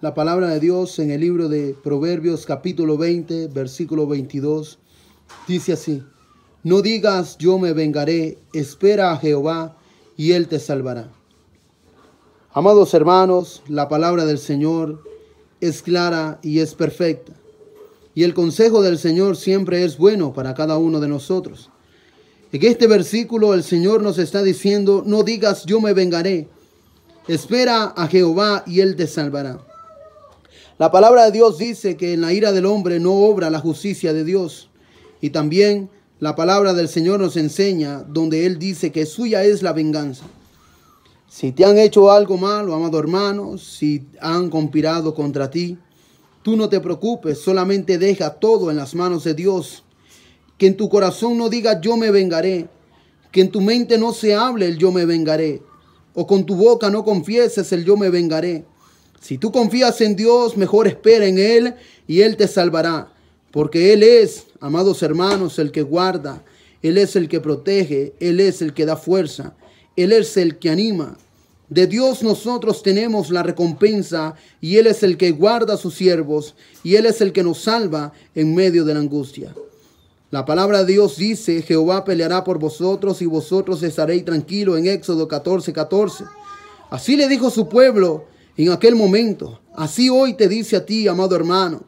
La palabra de Dios en el libro de Proverbios capítulo 20, versículo 22, dice así, no digas yo me vengaré, espera a Jehová y él te salvará. Amados hermanos, la palabra del Señor es clara y es perfecta. Y el consejo del Señor siempre es bueno para cada uno de nosotros. En este versículo el Señor nos está diciendo, no digas yo me vengaré. Espera a Jehová y él te salvará. La palabra de Dios dice que en la ira del hombre no obra la justicia de Dios. Y también la palabra del Señor nos enseña donde él dice que suya es la venganza. Si te han hecho algo malo, amado hermano, si han conspirado contra ti, tú no te preocupes, solamente deja todo en las manos de Dios. Que en tu corazón no digas yo me vengaré, que en tu mente no se hable el yo me vengaré, o con tu boca no confieses el yo me vengaré. Si tú confías en Dios, mejor espera en Él y Él te salvará, porque Él es, amados hermanos, el que guarda, Él es el que protege, Él es el que da fuerza, él es el que anima. De Dios nosotros tenemos la recompensa y Él es el que guarda a sus siervos y Él es el que nos salva en medio de la angustia. La palabra de Dios dice, Jehová peleará por vosotros y vosotros estaréis tranquilos en Éxodo 14, 14. Así le dijo su pueblo en aquel momento. Así hoy te dice a ti, amado hermano.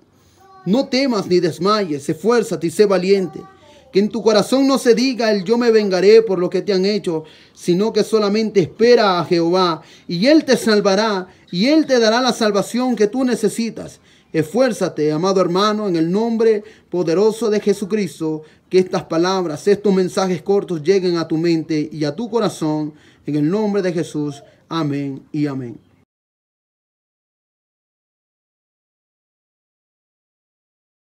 No temas ni desmayes, esfuérzate y sé valiente. Que en tu corazón no se diga el yo me vengaré por lo que te han hecho, sino que solamente espera a Jehová y Él te salvará y Él te dará la salvación que tú necesitas. Esfuérzate, amado hermano, en el nombre poderoso de Jesucristo, que estas palabras, estos mensajes cortos lleguen a tu mente y a tu corazón, en el nombre de Jesús. Amén y amén.